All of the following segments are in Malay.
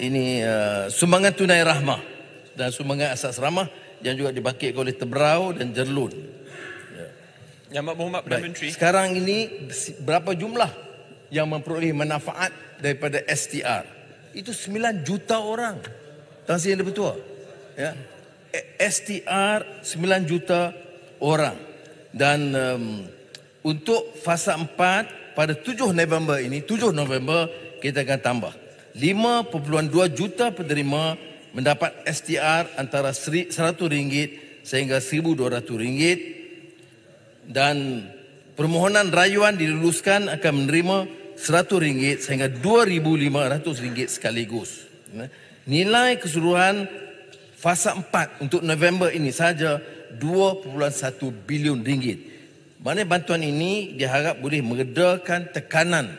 ini uh, sumbangan tunai rahmah dan sumbangan asas rahmah yang juga dibakit oleh Tebrau dan Jerlun. Yeah. Yang Muhammad Sekarang ini berapa jumlah yang memperoleh manfaat daripada STR? Itu 9 juta orang. Tuan Sri Yang Dipertua. Ya. Yeah. STR 9 juta orang. Dan um, untuk fasa 4 pada 7 November ini, 7 November kita akan tambah. 5.2 juta penerima mendapat STR antara RM100 sehingga RM1200 dan permohonan rayuan diluluskan akan menerima RM100 sehingga RM2500 sekaligus. Nilai keseluruhan fasa 4 untuk November ini saja 2.1 bilion ringgit. Maknanya bantuan ini diharap boleh meredakan tekanan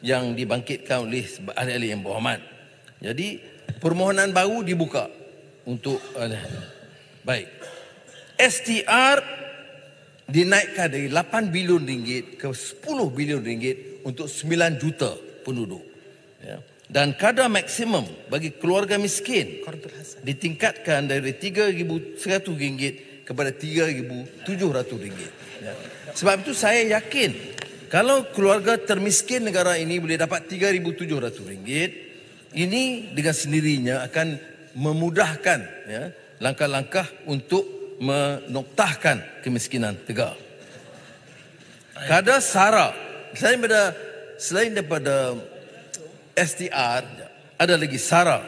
yang dibangkitkan oleh ahli-ahli yang berhormat. Jadi permohonan baru dibuka untuk uh, baik. STR dinaikkan dari 8 bilion ringgit ke 10 bilion ringgit untuk 9 juta penduduk. Ya. Dan kadar maksimum bagi keluarga miskin ditingkatkan dari 3,100 ringgit kepada 3,700 ringgit. Ya. Sebab itu saya yakin kalau keluarga termiskin negara ini boleh dapat RM3,700, ini dengan sendirinya akan memudahkan ya, langkah-langkah untuk menoktahkan kemiskinan tegak. Kadar SARA, selain daripada, selain daripada STR, ada lagi SARA.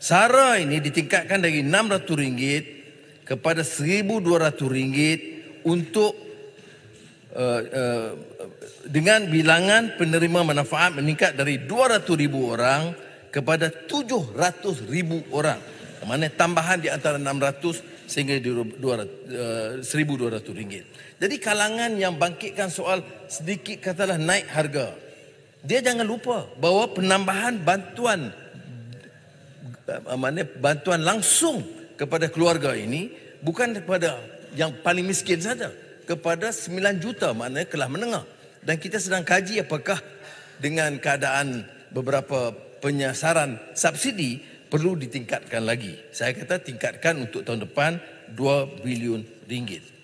SARA ini ditingkatkan dari RM600 kepada RM1,200 untuk uh, uh, dengan bilangan penerima manfaat meningkat dari ribu orang kepada ribu orang. Mana tambahan di antara 600 sehingga 1200 eh, ringgit. Jadi kalangan yang bangkitkan soal sedikit katalah naik harga. Dia jangan lupa bahawa penambahan bantuan eh, mana bantuan langsung kepada keluarga ini bukan kepada yang paling miskin saja kepada 9 juta mana kelas menengah dan kita sedang kaji apakah dengan keadaan beberapa penyasaran subsidi perlu ditingkatkan lagi. Saya kata tingkatkan untuk tahun depan 2 bilion ringgit.